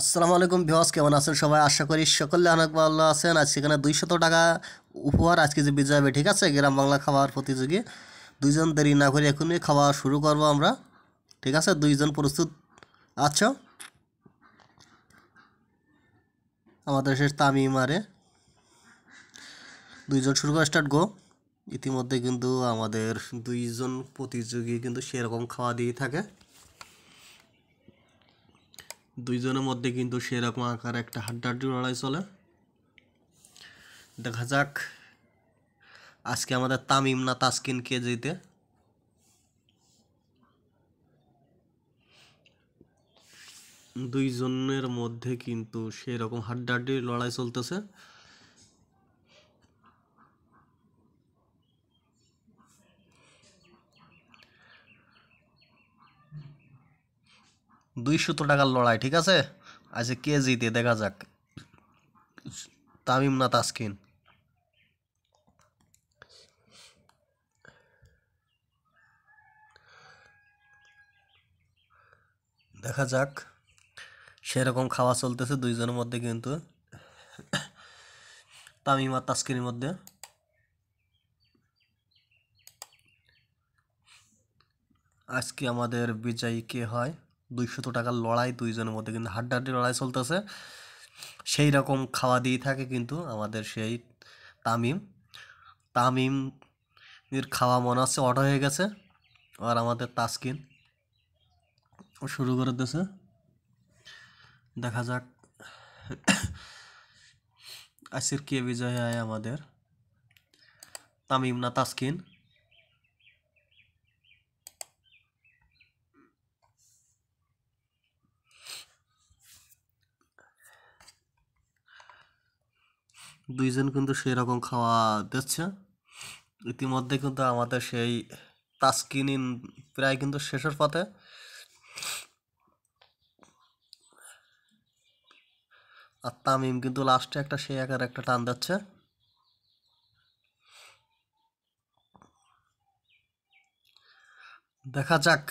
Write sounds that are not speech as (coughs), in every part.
আসসালামু আলাইকুম ভিওস কেমন আছেন সবাই আশা করি সকলে অনেক ভালো আছেন আজ সেখানে দুইশত টাকা উপহার আজকে যে বিজয় হবে ঠিক আছে গ্রাম বাংলা খাবার প্রতিযোগী দুইজন দেরি না করে এখনই খাওয়া শুরু করব আমরা ঠিক আছে দুইজন প্রস্তুত আছো আমাদের শেষ আরে দুইজন শুরু করে স্টার্ট গো ইতিমধ্যে কিন্তু আমাদের দুইজন প্রতিযোগী কিন্তু সেরকম খাওয়া দিয়ে থাকে দুইজনের মধ্যে কিন্তু সেরকম আকার একটা হাড্ডাহাড্ডি লড়াই চলে দেখা যাক আজকে আমাদের তামিম না তাসকিন কে জিতে দুইজনের মধ্যে কিন্তু সেরকম হাড্ডাহাড্ডি লড়াই চলতেছে দুইশত টাকার লড়াই ঠিক আছে আজকে কে জিতে দেখা যাক তামিম না তাসকিন দেখা যাক সেরকম খাওয়া চলতেছে দুইজনের মধ্যে কিন্তু তামিম আর তাস্কিনের মধ্যে আজকে আমাদের বিজয়ী কে হয় দুইশত টাকার লড়াই দুইজনের মধ্যে কিন্তু হাড্ডাহাড্ডি লড়াই চলতেছে সেই রকম খাওয়া দিয়ে থাকে কিন্তু আমাদের সেই তামিম তামিম এর খাওয়া মনে হচ্ছে অটো হয়ে গেছে আর আমাদের তাস্কিন শুরু করে দিয়েছে দেখা যাক (coughs) আজকের কে বিজয় হয় আমাদের তামিম না তাস্কিন দুইজন কিন্তু সেই রকম খাওয়া দিচ্ছে ইতিমধ্যে কিন্তু আমাদের সেই তাস্কিন প্রায় কিন্তু শেষের পথে আর তামিম কিন্তু লাস্টে একটা সেই একার একটা টান দিচ্ছে দেখা যাক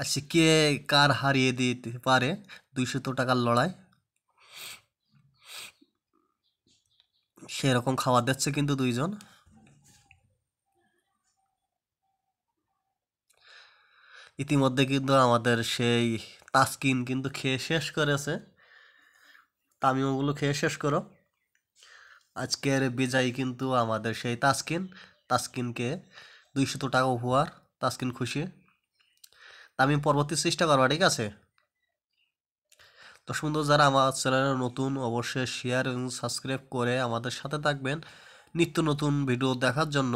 আজকে কে কার হারিয়ে দিতে পারে দুইশত টাকার লড়াই সেরকম খাবার দিচ্ছে কিন্তু দুইজন ইতিমধ্যে কিন্তু আমাদের সেই তাস্কিন কিন্তু খেয়ে শেষ করেছে তামিমগুলো খেয়ে শেষ করো আজকের বিজয়ী কিন্তু আমাদের সেই তাস্কিন তাস্কিনকে দুইশত টাকা উপহার তাস্কিন খুশি তামিম পরবর্তী চেষ্টা করবা ঠিক আছে দর্শক বন্ধু যারা আমার চ্যানেলে নতুন অবশ্যই শেয়ার এবং সাবস্ক্রাইব করে আমাদের সাথে থাকবেন নিত্য নতুন ভিডিও দেখার জন্য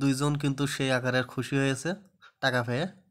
দুইজন কিন্তু সেই আকারের খুশি হয়েছে টাকা পেয়ে